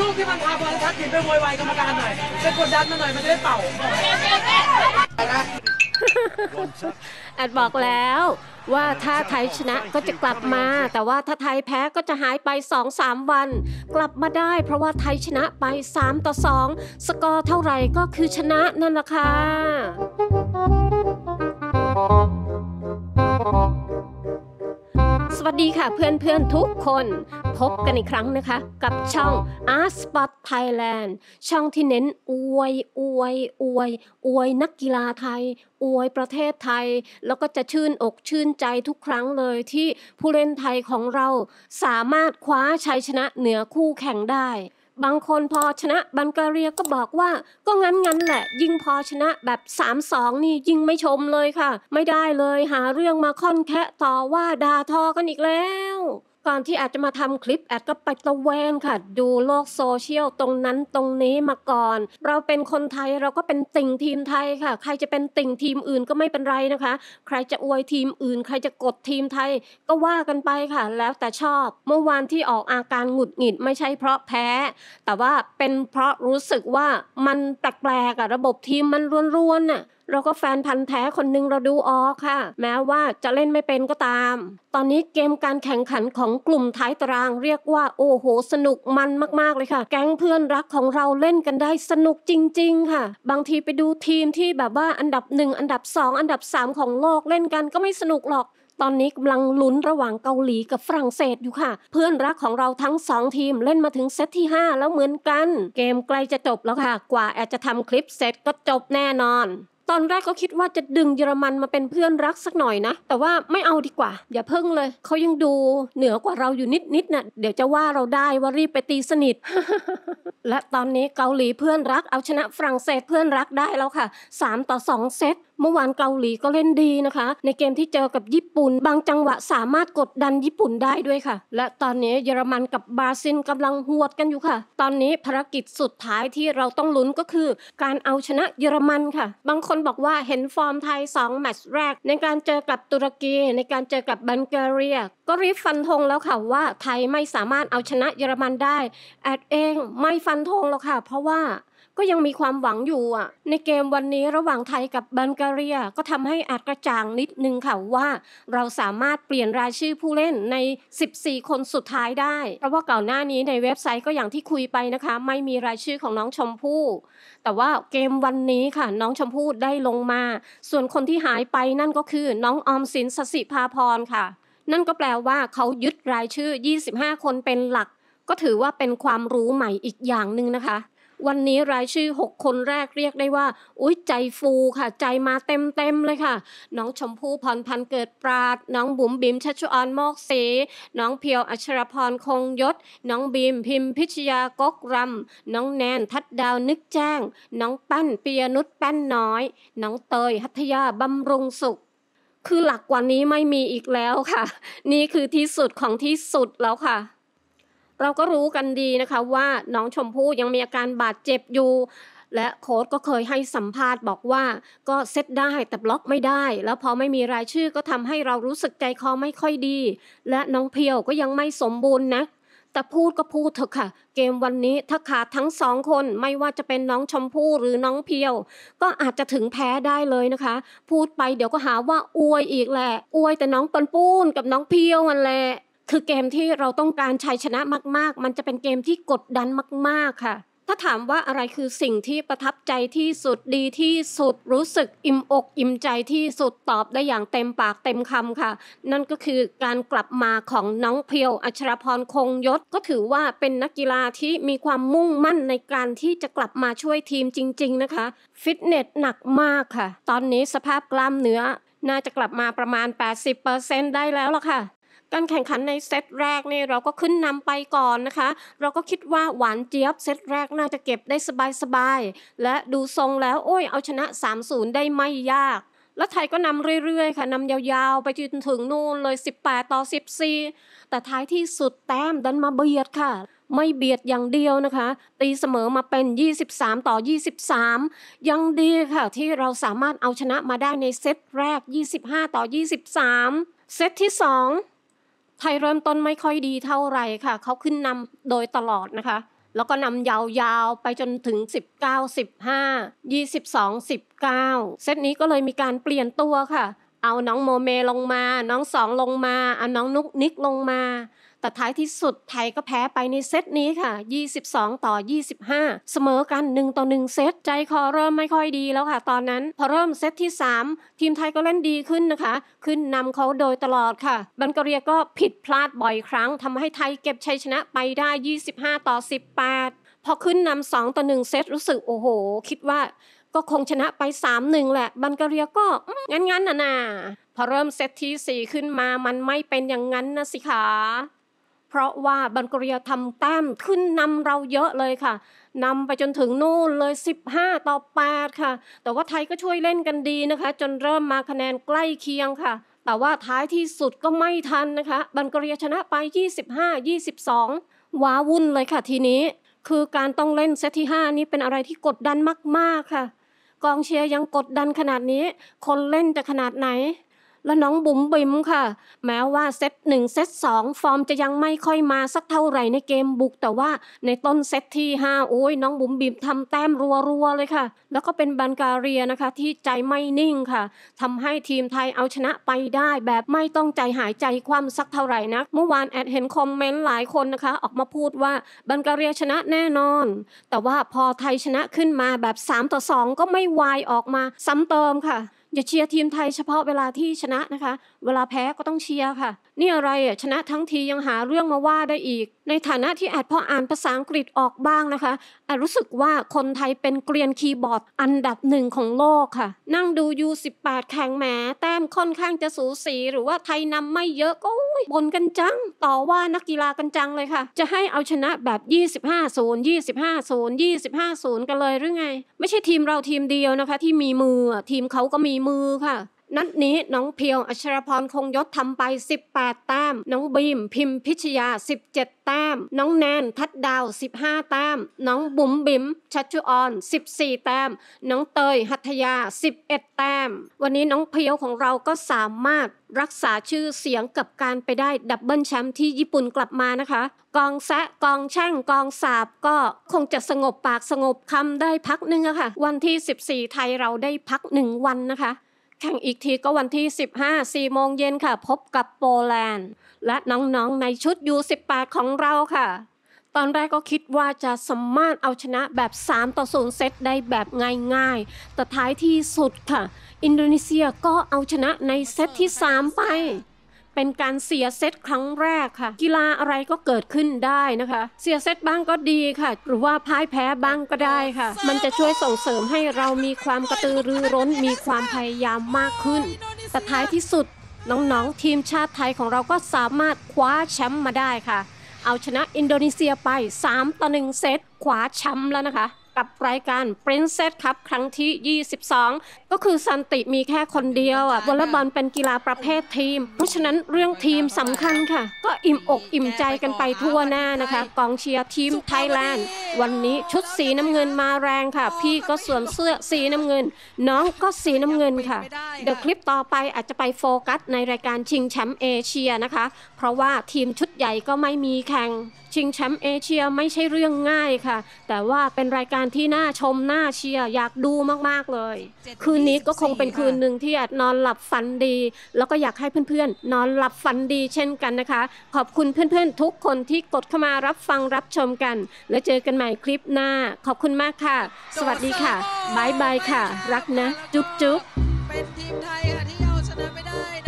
ลูกที่มันพาบอลทัดถิ่นไปโวยวายกรรมการหน่อยจะกดดันมาหน่อยมันจะได้เป่าแอดบอกแล้วว่าถ้าไทยชนะก็จะกลับมา แต่ว่าถ้าไทยแพ้ก็จะหายไป 2-3 วัน กลับมาได้เพราะว่าไทยชนะไป 3 ต่อ 2 สกอร์เท่าไหร่ก็คือชนะนั่นแหละค่ะวัสดีค่ะเพื่อนๆทุกคนพบกันอีกครั้งนะคะกับช่อง Art Spot Thailand ช่องที่เน้นอวยอวยอวย อวยนักกีฬาไทย อวยประเทศไทย แล้วก็จะชื่นอกชื่นใจทุกครั้งเลยที่ผู้เล่นไทยของเราสามารถคว้าชัยชนะเหนือคู่แข่งได้บางคนพอชนะบันกเรียก็บอกว่าก็งั้นงั้นแหละ ยิงพอชนะแบบ3งนี่ยิงไม่ชมเลยค่ะ ไม่ได้เลย หาเรื่องมาค่อนแคะต่อว่าด่าทอกันอีกแล้วก่อนที่แอดจะมาทำคลิปแอดก็ไปตะแวนค่ะ ดูโลกโซเชียลตรงนั้นตรงนี้มาก่อน เราเป็นคนไทยเราก็เป็นติ่งทีมไทยค่ะ ใครจะเป็นติ่งทีมอื่นก็ไม่เป็นไรนะคะ ใครจะอวยทีมอื่น ใครจะกดทีมไทย ก็ว่ากันไปค่ะ แล้วแต่ชอบเมื่อวานที่ออกอาการหงุดหงิด ไม่ใช่เพราะแพ้แต่ว่าเป็นเพราะรู้สึกว่ามันแปลกๆอะระบบทีมมันรวนๆน่ะเราก็แฟนพันธ์แท้คนหนึ่งเราดูออกค่ะ แม้ว่าจะเล่นไม่เป็นก็ตาม ตอนนี้เกมการแข่งขันของกลุ่มท้ายตาราง เรียกว่าโอ้โหสนุกมันมากๆเลยค่ะ แก๊งเพื่อนรักของเราเล่นกันได้สนุกจริง ๆ ค่ะ บางทีไปดูทีมที่แบบว่าอันดับหนึ่งอันดับสองอันดับสามของโลกเล่นกันก็ไม่สนุกหรอก ตอนนี้กำลังลุ้นระหว่างเกาหลีกับฝรั่งเศสอยู่ค่ะ เพื่อนรักของเราทั้ง2ทีมเล่นมาถึงเซตที่ 5 แล้วเหมือนกัน เกมใกล้จะจบแล้วค่ะ กว่าแอดจะทำคลิปเสร็จก็จบแน่นอนตอนแรกก็คิดว่าจะดึงเยอรมันมาเป็นเพื่อนรักสักหน่อยนะ แต่ว่าไม่เอาดีกว่า อย่าเพิ่งเลย เขายังดูเหนือกว่าเราอยู่นิดๆนนะ่ะ เดี๋ยวจะว่าเราได้ว่ารีบไปตีสนิท และตอนนี้เกาหลีเพื่อนรัก เอาชนะฝรั่งเศสเพื่อนรักได้แล้วค่ะ 3 ต่อ 2 เซตเมื่อวานเกาหลีก็เล่นดีนะคะ ในเกมที่เจอกับญี่ปุ่นบางจังหวะสามารถกดดันญี่ปุ่นได้ด้วยค่ะ และตอนนี้เยอรมันกับบราซิลกำลังหวดกันอยู่ค่ะ ตอนนี้ภารกิจสุดท้ายที่เราต้องลุ้นก็คือ การเอาชนะเยอรมันค่ะ บางคนบอกว่าเห็นฟอร์มไทย2แมตช์แรกในการเจอกับตุรกีในการเจอกับบัลแกเรียก็รีฟันธงแล้วค่ะว่าไทยไม่สามารถเอาชนะเยอรมันได้แอดเองไม่ฟันธงหรอกค่ะ เพราะว่าก็ยังมีความหวังอยู่อ่ะ ในเกมวันนี้ระหว่างไทยกับบัลแกเรีย ก็ทำให้อาจกระจ่างนิดนึง ค่ะว่าเราสามารถเปลี่ยนรายชื่อผู้เล่นใน 14 คนสุดท้ายได้ เพราะว่าก่อนหน้านี้ในเว็บไซต์ก็อย่างที่คุยไปนะคะ ไม่มีรายชื่อของน้องชมพู่แต่ว่าเกมวันนี้ค่ะ น้องชมพู่ได้ลงมา ส่วนคนที่หายไปนั่นก็คือ น้องออมสินสสิภาพรค่ะ นั่นก็แปลว่าเขายึดรายชื่อ 25 คนเป็นหลัก ก็ถือว่าเป็นความรู้ใหม่อีกอย่างหนึ่งนะคะวันนี้รายชื่อ 6 คนแรกเรียกได้ว่า อุ้ยใจฟูค่ะ ใจมาเต็มเต็มเลยค่ะ น้องชมพู่พรพันเกิดปราด น้องบุ๋มบิมชัชชออนมอกเสน้องเพียวอัชรพรคงยศ น้องบิมพิมพิชยากกรำน้องแนนทัดดาวนึกแจ้ง น้องปั้นปียนุชแป้นน้อย น้องเตยหัทยาบำรุงสุข คือหลักกว่านี้ไม่มีอีกแล้วค่ะ นี่คือที่สุดของที่สุดแล้วค่ะเราก็รู้กันดีนะคะว่าน้องชมพู่ยังมีอาการบาดเจ็บอยู่ และโค้ดก็เคยให้สัมภาษณ์บอกว่าก็เซตได้แต่บล็อกไม่ได้ แล้วพอไม่มีรายชื่อก็ทำให้เรารู้สึกใจคอไม่ค่อยดี และน้องเพียวก็ยังไม่สมบูรณ์นะแต่พูดก็พูดเถอะค่ะเกมวันนี้ถ้าขาดทั้งสองคนไม่ว่าจะเป็นน้องชมพู่หรือน้องเพียว ก็อาจจะถึงแพ้ได้เลยนะคะ พูดไปเดี๋ยวก็หาว่าอวยอีกแหละอวยแต่น้องปนปูนกับน้องเพียวมันแหละคือเกมที่เราต้องการชัยชนะมาก ๆ มันจะเป็นเกมที่กดดันมากๆค่ะ ถ้าถามว่าอะไรคือสิ่งที่ประทับใจที่สุดดีที่สุดรู้สึกอิ่มอก อิ่มใจที่สุดตอบได้อย่างเต็มปากเต็มคำค่ะ นั่นก็คือการกลับมาของน้องเพียว อัชรพรคงยศ ก็ถือว่าเป็นนักกีฬาที่มีความมุ่งมั่นในการที่จะกลับมาช่วยทีมจริงๆนะคะฟิตเนสหนักมากค่ะ ตอนนี้สภาพกล้ามเนื้อน่าจะกลับมาประมาณ 80%ได้แล้วล่ะค่ะการแข่งขันในเซตแรกนี่เราก็ขึ้นนำไปก่อนนะคะ เราก็คิดว่าหวานเจี๊ยบเซตแรกน่าจะเก็บได้สบายสบาย และดูทรงแล้วโอ้ยเอาชนะ 3-0 ได้ไม่ยาก แล้วไทยก็นำเรื่อยๆค่ะนำยาวๆไปจนถึงนู่นเลย 18 ต่อ 14 แต่ท้ายที่สุดแต้มดันมาเบียดค่ะ ไม่เบียดอย่างเดียวนะคะ ตีเสมอมาเป็น 23 ต่อ 23 ยังดีค่ะที่เราสามารถเอาชนะมาได้ในเซตแรก25ต่อ23เซตที่ 2ไทยเริ่มต้นไม่ค่อยดีเท่าไหร่ค่ะ เขาขึ้นนำโดยตลอดนะคะ แล้วก็นำยาวๆ ไปจนถึง19 15 22 19เซตนี้ก็เลยมีการเปลี่ยนตัวค่ะ เอาน้องโมเมลงมา น้องสองลงมา เอาน้องนุกนิกลงมาแต่ท้ายที่สุดไทยก็แพ้ไปในเซตนี้ค่ะ 22 ต่อ 25 เสมอกัน 1 ต่อ 1 เซตใจคอเริ่มไม่ค่อยดีแล้วค่ะตอนนั้น พอเริ่มเซตที่ 3 ทีมไทยก็เล่นดีขึ้นนะคะ ขึ้นนำเขาโดยตลอดค่ะ บันกเรียก็ผิดพลาดบ่อยครั้งทำให้ไทยเก็บชัยชนะไปได้ 25 ต่อ 18 พอขึ้นนำสองต่อหนึ่งเซตรู้สึก โอ้โห คิดว่าก็คงชนะไป3งแหละบันกเรียก็งั้นๆน่ะนะพอเริ่มเซตที่ 4 ขึ้นมามันไม่เป็นอย่างนั้นนะสิคะเพราะว่าบัลกรียทำแต้มขึ้นนำเราเยอะเลยค่ะนำไปจนถึงนู่นเลย15ต่อ8ค่ะแต่ว่าไทยก็ช่วยเล่นกันดีนะคะ จนเริ่มมาคะแนนใกล้เคียงค่ะ แต่ว่าท้ายที่สุดก็ไม่ทันนะคะบัลกรียชนะไป25 22ว้าวุ่นเลยค่ะ ทีนี้คือการต้องเล่นเซตที่5นี้เป็นอะไรที่กดดันมากๆค่ะ กองเชียร์ยังกดดันขนาดนี้ คนเล่นจะขนาดไหนแล้วน้องบุ๋มบิ๋มค่ะ แม้ว่าเซตหนึ่งเซตสองฟอร์มจะยังไม่ค่อยมาสักเท่าไหร่ในเกมบุก แต่ว่าในต้นเซตที่ห้าโอ้ยน้องบุ๋มบิ๋มทำแต้มรัวๆเลยค่ะ แล้วก็เป็นบันการเรียนะคะที่ใจไม่นิ่งค่ะ ทำให้ทีมไทยเอาชนะไปได้ แบบไม่ต้องใจหายใจคว่ำสักเท่าไหร่นะเมื่อวานแอดเห็นคอมเมนต์หลายคนนะคะ ออกมาพูดว่าบันการเรียชนะแน่นอน แต่ว่าพอไทยชนะขึ้นมาแบบ3ต่อ2 ก็ไม่วายออกมาซ้ำเติมค่ะอย่าเชียร์ทีมไทยเฉพาะเวลาที่ชนะนะคะ เวลาแพ้ก็ต้องเชียร์ค่ะนี่อะไรอ่ะชนะทั้งทียังหาเรื่องมาว่าได้อีก ในฐานะที่แอดพออ่านภาษาอังกฤษออกบ้างนะคะแอดรู้สึกว่าคนไทยเป็นเกลียนคีย์บอร์ดอันดับหนึ่งของโลกค่ะ นั่งดู U18 แข่งแหมแต้มค่อนข้างจะสูสีหรือว่าไทยนำไม่เยอะก็บ่นกันจัง ต่อว่านักกีฬากันจังเลยค่ะ จะให้เอาชนะแบบ 25 0 25 0 25 0กันเลยหรือไง ไม่ใช่ทีมเราทีมเดียวนะคะ ที่มีมือทีมเขาก็มีมือค่ะนัดนี้น้องเพียวอัชรพรคงยศทำไป 18 แต้ม น้องบีมพิมพิชยา17 แต้มน้องแนนทัดดาว 15 แต้มน้องบุ๋มบิ๋มชัชชุออน14 แต้ม น้องเตยหัตยา 11 แต้มวันนี้น้องเพียวของเราก็สามารถรักษาชื่อเสียงกับการไปได้ดับเบิลแชมป์ที่ญี่ปุ่นกลับมานะคะ กองแซะกองแช่งกองสาบก็คงจะสงบปากสงบคำได้พักหนึ่งอะคะ่ะ วันที่ 14 ไทยเราได้พักหนึ่งวันนะคะแข่งอีกทีก็วันที่ 15 4โมงเย็นค่ะ พบกับโปแลนด์ และน้องๆในชุด U18 ของเราค่ะ ตอนแรกก็คิดว่าจะสามารถเอาชนะแบบ 3 ต่อ0เซตได้แบบง่ายๆแต่ท้ายที่สุดค่ะ อินโดนีเซียก็เอาชนะในเซตที่3ไปเป็นการเสียเซตครั้งแรกค่ะ กีฬาอะไรก็เกิดขึ้นได้นะคะเสียเซตบ้างก็ดีค่ะหรือว่าพ่ายแพ้บ้างก็ได้ค่ะ มันจะช่วยส่งเสริมให้เรามีความกระตือรือร้นมีความพยายามมากขึ้นแต่ท้ายที่สุดน้องๆทีมชาติไทยของเราก็สามารถคว้าแชมป์มาได้ค่ะ เอาชนะอินโดนีเซียไป 3ต่อ1เซตคว้าแชมป์แล้วนะคะกับรายการ Princess ครับครั้งที่ 22 ก็คือสันติมีแค่คนเดียวอ่ะ วอลเลย์บอลเป็นกีฬาประเภททีม เพราะฉะนั้นเรื่องทีมสำคัญค่ะ ก็อิ่มอกอิ่มใจกันไปทั่วหน้านะคะ กองเชียร์ทีมไทยแลนด์วันนี้ชุดสีน้ำเงินมาแรงค่ะ พี่ก็สวมเสื้อสีน้ำเงิน น้องก็สีน้ำเงินค่ะ เดี๋ยวคลิปต่อไปอาจจะไปโฟกัสในรายการชิงแชมป์เอเชียนะคะ เพราะว่าทีมชุดใหญ่ก็ไม่มีแข่งชิงแชมป์เอเชียไม่ใช่เรื่องง่ายค่ะ แต่ว่าเป็นรายการที่น่าชมน่าเชียร์อยากดูมากๆเลย คืนนี้ก็คงเป็นคืนหนึ่งที่อาจนอนหลับฝันดี แล้วก็อยากให้เพื่อนๆ นอนหลับฝันดีเช่นกันนะคะ ขอบคุณเพื่อน ๆ ทุกคนที่กดเข้ามารับฟังรับชมกัน และเจอกันใหม่คลิปหน้าขอบคุณมากค่ะ สวัสดีค่ะบายบายค่ะ รักนะจุ๊บจุ๊บเป็นทีมไทยค่ะที่เอาชนะไปได้นะ